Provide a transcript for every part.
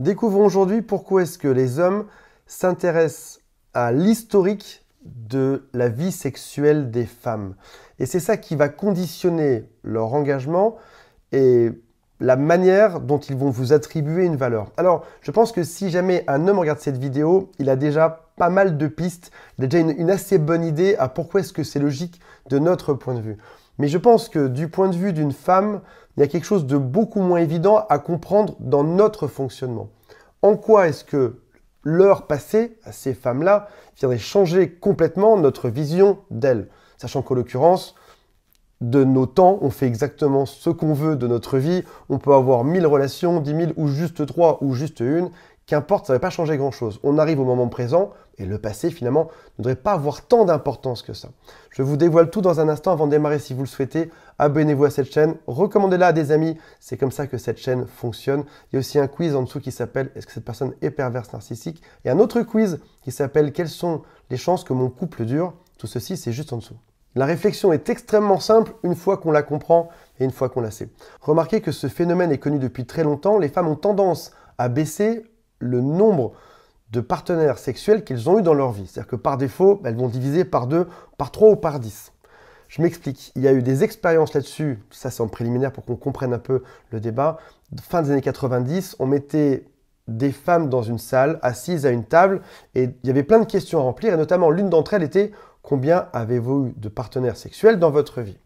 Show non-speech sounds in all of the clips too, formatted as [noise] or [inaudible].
Découvrons aujourd'hui pourquoi est-ce que les hommes s'intéressent à l'historique de la vie sexuelle des femmes. Et c'est ça qui va conditionner leur engagement et la manière dont ils vont vous attribuer une valeur. Alors, je pense que si jamais un homme regarde cette vidéo, il a déjà pas mal de pistes, déjà une, une assez bonne idée à pourquoi est-ce que c'est logique de notre point de vue. Mais je pense que du point de vue d'une femme, il y a quelque chose de beaucoup moins évident à comprendre dans notre fonctionnement. En quoi est-ce que l'heure passée à ces femmes-là viendrait changer complètement notre vision d'elles Sachant qu'en l'occurrence, de nos temps, on fait exactement ce qu'on veut de notre vie, on peut avoir 1000 relations, dix mille ou juste trois ou juste une, qu'importe, ça ne va pas changer grand-chose. On arrive au moment présent et le passé finalement ne devrait pas avoir tant d'importance que ça. Je vous dévoile tout dans un instant avant de démarrer si vous le souhaitez. Abonnez-vous à cette chaîne, recommandez-la à des amis, c'est comme ça que cette chaîne fonctionne. Il y a aussi un quiz en dessous qui s'appelle Est-ce que cette personne est perverse narcissique Et un autre quiz qui s'appelle Quelles sont les chances que mon couple dure Tout ceci, c'est juste en dessous. La réflexion est extrêmement simple une fois qu'on la comprend et une fois qu'on la sait. Remarquez que ce phénomène est connu depuis très longtemps, les femmes ont tendance à baisser le nombre de partenaires sexuels qu'ils ont eu dans leur vie. C'est-à-dire que par défaut, bah, elles vont diviser par deux, par 3 ou par dix. Je m'explique, il y a eu des expériences là-dessus, ça c'est en préliminaire pour qu'on comprenne un peu le débat. Fin des années 90, on mettait des femmes dans une salle, assises à une table, et il y avait plein de questions à remplir, et notamment l'une d'entre elles était combien avez-vous eu de partenaires sexuels dans votre vie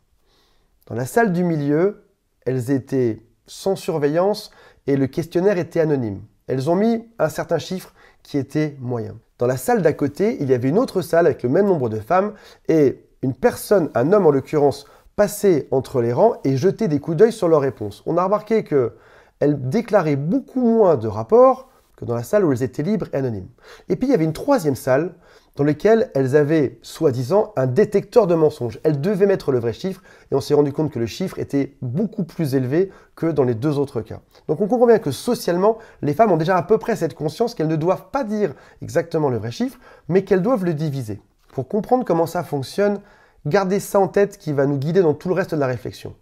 Dans la salle du milieu, elles étaient sans surveillance et le questionnaire était anonyme. Elles ont mis un certain chiffre qui était moyen. Dans la salle d'à côté, il y avait une autre salle avec le même nombre de femmes et une personne, un homme en l'occurrence, passait entre les rangs et jetait des coups d'œil sur leurs réponses. On a remarqué que elles déclaraient beaucoup moins de rapports que dans la salle où elles étaient libres et anonymes. Et puis il y avait une troisième salle dans laquelle elles avaient, soi-disant, un détecteur de mensonges. Elles devaient mettre le vrai chiffre, et on s'est rendu compte que le chiffre était beaucoup plus élevé que dans les deux autres cas. Donc on comprend bien que socialement, les femmes ont déjà à peu près cette conscience qu'elles ne doivent pas dire exactement le vrai chiffre, mais qu'elles doivent le diviser. Pour comprendre comment ça fonctionne, gardez ça en tête qui va nous guider dans tout le reste de la réflexion.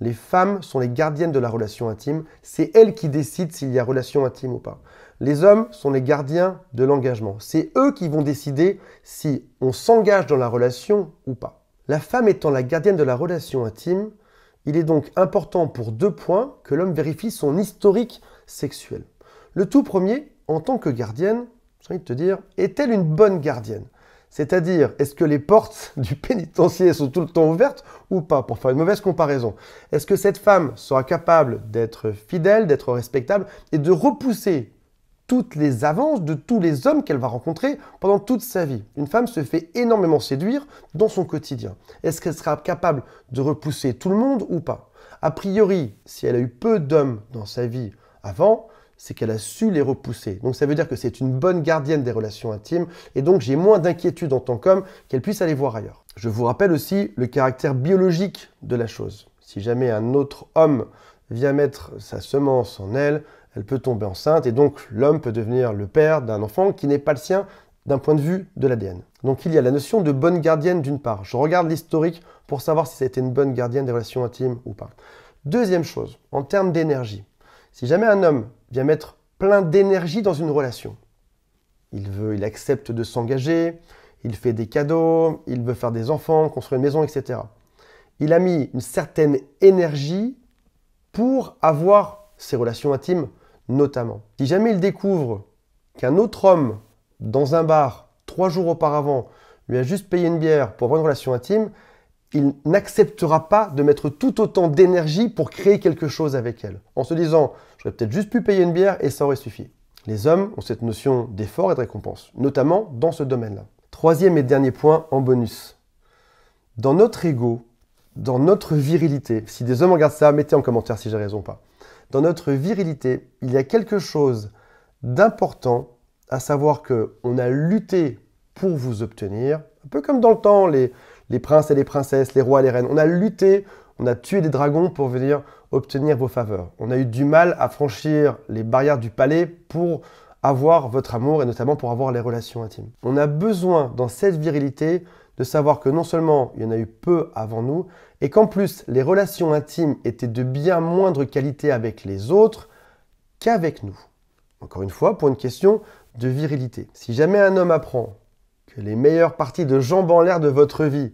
Les femmes sont les gardiennes de la relation intime. C'est elles qui décident s'il y a relation intime ou pas. Les hommes sont les gardiens de l'engagement. C'est eux qui vont décider si on s'engage dans la relation ou pas. La femme étant la gardienne de la relation intime, il est donc important pour deux points que l'homme vérifie son historique sexuel. Le tout premier, en tant que gardienne, j'ai envie de te dire, est-elle une bonne gardienne c'est-à-dire, est-ce que les portes [laughs] du pénitencier sont tout le temps ouvertes ou pas Pour faire une mauvaise comparaison. Est-ce que cette femme sera capable d'être fidèle, d'être respectable et de repousser toutes les avances de tous les hommes qu'elle va rencontrer pendant toute sa vie. Une femme se fait énormément séduire dans son quotidien. Est-ce qu'elle sera capable de repousser tout le monde ou pas A priori, si elle a eu peu d'hommes dans sa vie avant, c'est qu'elle a su les repousser. Donc ça veut dire que c'est une bonne gardienne des relations intimes, et donc j'ai moins d'inquiétude en tant qu'homme qu'elle puisse aller voir ailleurs. Je vous rappelle aussi le caractère biologique de la chose. Si jamais un autre homme vient mettre sa semence en elle, elle peut tomber enceinte, et donc l'homme peut devenir le père d'un enfant qui n'est pas le sien d'un point de vue de l'ADN. Donc il y a la notion de bonne gardienne d'une part. Je regarde l'historique pour savoir si c'était une bonne gardienne des relations intimes ou pas. Deuxième chose, en termes d'énergie. Si jamais un homme vient mettre plein d'énergie dans une relation, il veut, il accepte de s'engager, il fait des cadeaux, il veut faire des enfants, construire une maison, etc. Il a mis une certaine énergie pour avoir ses relations intimes, notamment. Si jamais il découvre qu'un autre homme dans un bar trois jours auparavant lui a juste payé une bière pour avoir une relation intime, il n'acceptera pas de mettre tout autant d'énergie pour créer quelque chose avec elle, en se disant j'aurais peut-être juste pu payer une bière et ça aurait suffi. Les hommes ont cette notion d'effort et de récompense, notamment dans ce domaine-là. Troisième et dernier point en bonus. Dans notre ego, dans notre virilité, si des hommes regardent ça, mettez en commentaire si j'ai raison ou pas. Dans notre virilité, il y a quelque chose d'important, à savoir que on a lutté pour vous obtenir, un peu comme dans le temps, les, les princes et les princesses, les rois et les reines. On a lutté, on a tué des dragons pour venir obtenir vos faveurs. On a eu du mal à franchir les barrières du palais pour avoir votre amour et notamment pour avoir les relations intimes. On a besoin dans cette virilité de savoir que non seulement il y en a eu peu avant nous, et qu'en plus les relations intimes étaient de bien moindre qualité avec les autres qu'avec nous. Encore une fois, pour une question de virilité. Si jamais un homme apprend les meilleures parties de jambes en l'air de votre vie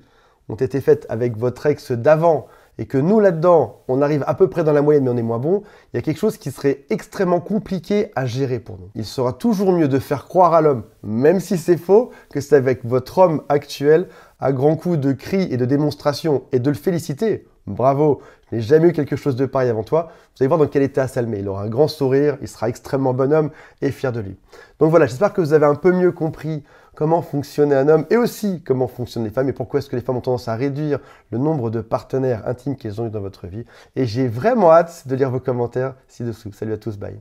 ont été faites avec votre ex d'avant et que nous là-dedans, on arrive à peu près dans la moyenne mais on est moins bon, il y a quelque chose qui serait extrêmement compliqué à gérer pour nous. Il sera toujours mieux de faire croire à l'homme, même si c'est faux, que c'est avec votre homme actuel, à grands coups de cris et de démonstrations, et de le féliciter. Bravo, je n'ai jamais eu quelque chose de pareil avant toi. Vous allez voir dans quel état Salmé. Il aura un grand sourire, il sera extrêmement bonhomme et fier de lui. Donc voilà, j'espère que vous avez un peu mieux compris comment fonctionnait un homme et aussi comment fonctionnent les femmes et pourquoi est-ce que les femmes ont tendance à réduire le nombre de partenaires intimes qu'elles ont eu dans votre vie. Et j'ai vraiment hâte de lire vos commentaires ci-dessous. Salut à tous, bye.